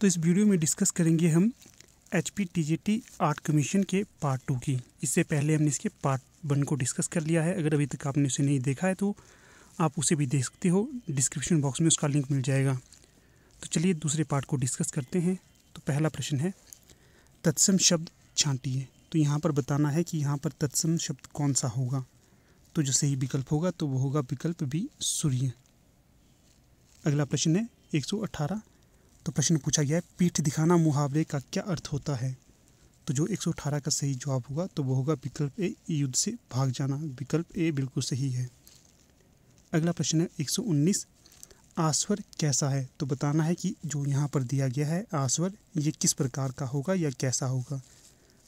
तो इस वीडियो में डिस्कस करेंगे हम H P T T art commission के पार्ट टू की इससे पहले हमने इसके पार्ट वन को डिस्कस कर लिया है अगर अभी तक आपने उसे नहीं देखा है तो आप उसे भी देख सकते हो डिस्क्रिप्शन बॉक्स में उसका लिंक मिल जाएगा तो चलिए दूसरे पार्ट को डिस्कस करते हैं तो पहला प्रश्न है तत्सम शब्द है तो यहाँ पर बताना है कि यहाँ पर तत्सम शब्द कौन सा होगा तो जो सही विकल्प होगा तो वो होगा विकल्प भी सूर्य अगला प्रश्न है 118 तो प्रश्न पूछा गया है पीठ दिखाना मुहावरे का क्या अर्थ होता है तो जो 118 का सही जवाब होगा तो वो होगा विकल्प ए युद्ध से भाग जाना विकल्प ए बिल्कुल सही है अगला प्रश्न है 119 आस्वर कैसा है तो बताना है कि जो यहाँ पर दिया गया है आस्वर ये किस प्रकार का होगा या कैसा होगा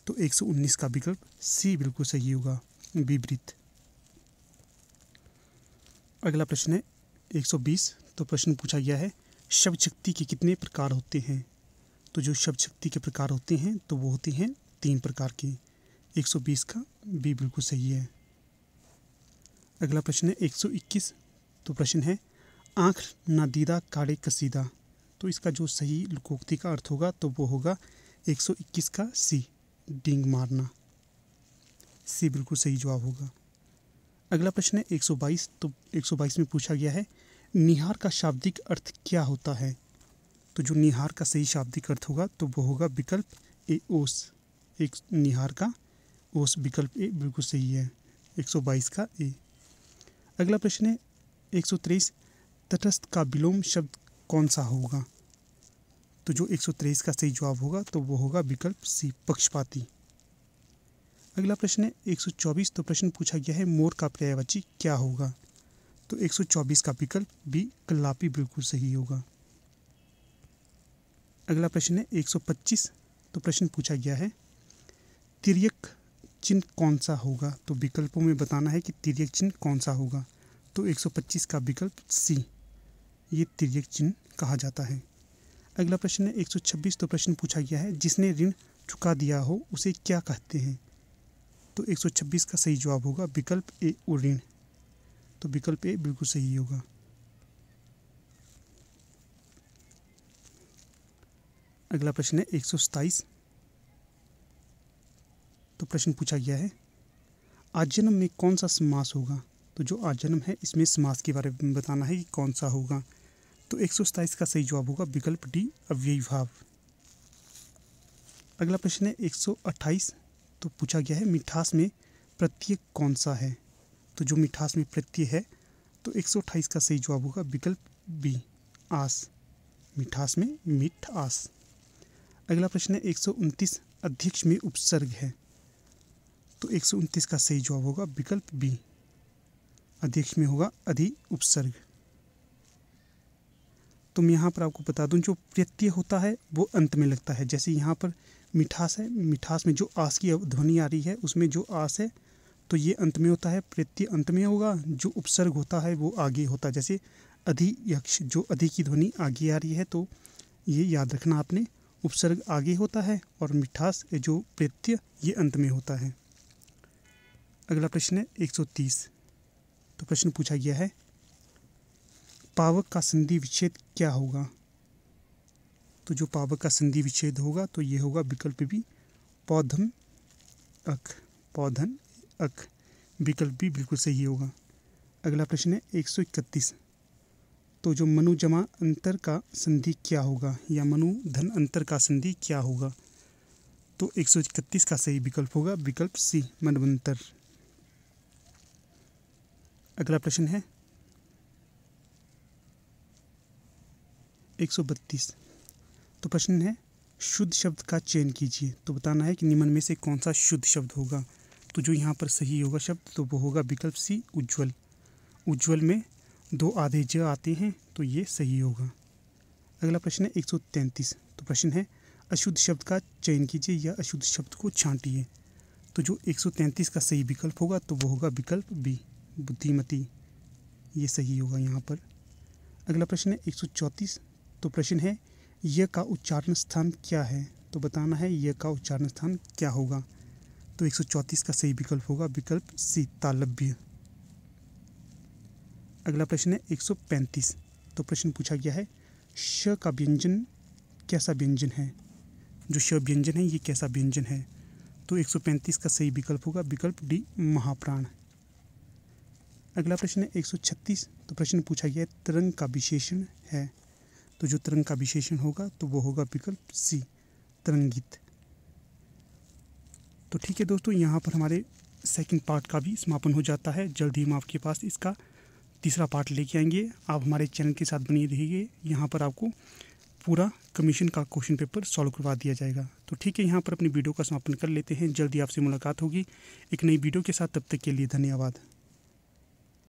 तो 119 का विकल्प सी बिल्कुल सही होगा विपरीत अगला प्रश्न है 120 तो प्रश्न पूछा गया है शब्द शक्ति के कितने प्रकार होते हैं तो जो शब्द शक्ति के प्रकार होते हैं तो वो होते हैं तीन प्रकार के 120 का बी बिल्कुल सही है अगला प्रश्न है 121 तो प्रश्न है आँख नादीदा काड़े कसीदा तो इसका जो सही लुकोक्ति का अर्थ होगा तो वो होगा 121 का सी डिंग मारना सी बिल्कुल सही जवाब होगा अगला प्रश्न है 122 तो 122 में पूछा गया है निहार का शाब्दिक अर्थ क्या होता है तो जो निहार का सही शाब्दिक अर्थ होगा तो वो होगा विकल्प ए ओस एक निहार का ओस विकल्प ए बिल्कुल सही है 122 का ए अगला प्रश्न है 123 तटस्थ का विलोम शब्द कौन सा होगा तो जो 123 का सही जवाब होगा तो वो होगा विकल्प सी पक्षपाती अगला प्रश्न है 124 तो प्रश्न पूछा गया है मोर का पर्यायवाची क्या होगा तो 124 का विकल्प बी कल्लापी बिल्कुल सही होगा अगला प्रश्न है 125 तो प्रश्न पूछा गया है तिरक चिन्ह कौन सा होगा तो विकल्पों में बताना है कि तिरक चिन्ह कौन सा होगा तो 125 का विकल्प सी ये तिरक चिन्ह कहा जाता है अगला प्रश्न है 126 तो प्रश्न पूछा गया है जिसने ऋण चुका दिया हो उसे क्या कहते हैं तो 126 का सही जवाब होगा विकल्प ए ऋण तो विकल्प ए बिल्कुल सही होगा अगला प्रश्न है एक तो प्रश्न पूछा गया है आजन्म में कौन सा समास होगा तो जो आजन्म है इसमें समास के बारे में बताना है कि कौन सा होगा तो एक का सही जवाब होगा विकल्प डी अव्ययी भाव अगला प्रश्न है 128 तो पूछा गया है मिठास में प्रत्येक कौन सा है तो जो मिठास में प्रत्यय है तो एक का सही जवाब होगा विकल्प बी आस मिठास में मिठ आस अगला प्रश्न है एक अध्यक्ष में उपसर्ग है तो एक का सही जवाब होगा विकल्प बी अध्यक्ष में होगा अधि उपसर्ग तो मैं यहाँ पर आपको बता दूं जो प्रत्यय होता है वो अंत में लगता है जैसे यहाँ पर मिठास है मिठास में जो आस की ध्वनि आ रही है उसमें जो आस है तो ये अंत में होता है प्रत्यय अंत में होगा जो उपसर्ग होता है वो आगे होता है जैसे अधि यक्ष जो अधि की ध्वनि आगे आ रही है तो ये याद रखना आपने उपसर्ग आगे होता है और मिठास जो प्रत्यय ये अंत में होता है अगला प्रश्न है 130 तो प्रश्न पूछा गया है पावक का संधि विच्छेद क्या होगा तो जो पावक का संधि विच्छेद होगा तो ये होगा विकल्प भी पौधम अख पौधन अक विकल्प भी बिल्कुल सही होगा अगला प्रश्न है एक सौ इकतीस तो जो मनु जमा अंतर का संधि क्या होगा या मनु धन अंतर का संधि क्या होगा तो एक सौ इकतीस का सही विकल्प होगा विकल्प सी मनवंतर अगला प्रश्न है एक सौ बत्तीस तो प्रश्न है शुद्ध शब्द का चयन कीजिए तो बताना है कि निम्न में से कौन सा शुद्ध शब्द होगा तो जो यहाँ पर सही होगा शब्द तो वो होगा विकल्प सी उज्ज्वल उज्ज्वल में दो आधे ज आते हैं तो ये सही होगा अगला प्रश्न है एक सौ तैंतीस तो प्रश्न है अशुद्ध शब्द का चयन कीजिए या अशुद्ध शब्द को छांटिए तो जो एक सौ तैंतीस का सही विकल्प होगा तो वो होगा विकल्प बी बुद्धिमती ये सही होगा यहाँ पर अगला प्रश्न है एक सौ चौंतीस तो प्रश्न है यह का उच्चारण स्थान क्या है तो बताना है यह का उच्चारण स्थान क्या होगा तो 134 का सही विकल्प होगा विकल्प सी तालब्य अगला प्रश्न है 135 तो प्रश्न पूछा गया है श का व्यंजन कैसा व्यंजन है जो श व्यंजन है ये कैसा व्यंजन है तो 135 का सही विकल्प होगा विकल्प डी महाप्राण अगला प्रश्न है 136 तो प्रश्न पूछा गया है तरंग का विशेषण है तो जो तरंग का विशेषण होगा तो वो होगा विकल्प सी तरंगित तो ठीक है दोस्तों यहाँ पर हमारे सेकंड पार्ट का भी समापन हो जाता है जल्द ही हम आपके पास इसका तीसरा पार्ट लेके आएंगे आप हमारे चैनल के साथ बनी रहिए यहाँ पर आपको पूरा कमीशन का क्वेश्चन पेपर सॉल्व करवा दिया जाएगा तो ठीक है यहाँ पर अपनी वीडियो का समापन कर लेते हैं जल्दी आपसे मुलाकात होगी एक नई वीडियो के साथ तब तक के लिए धन्यवाद